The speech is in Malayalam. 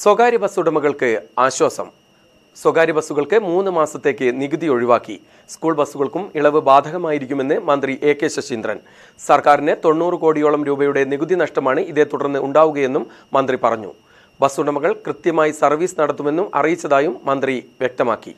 സ്വകാര്യ ബസ് ഉടമകൾക്ക് ആശ്വാസം സ്വകാര്യ ബസ്സുകൾക്ക് മൂന്ന് മാസത്തേക്ക് നികുതി ഒഴിവാക്കി സ്കൂൾ ബസ്സുകൾക്കും ഇളവ് ബാധകമായിരിക്കുമെന്ന് മന്ത്രി എ കെ ശശീന്ദ്രൻ സർക്കാരിന് തൊണ്ണൂറ് കോടിയോളം രൂപയുടെ നികുതി നഷ്ടമാണ് ഇതേ തുടർന്ന് ഉണ്ടാവുകയെന്നും മന്ത്രി പറഞ്ഞു ബസ് ഉടമകൾ കൃത്യമായി സർവീസ് നടത്തുമെന്നും അറിയിച്ചതായും മന്ത്രി വ്യക്തമാക്കി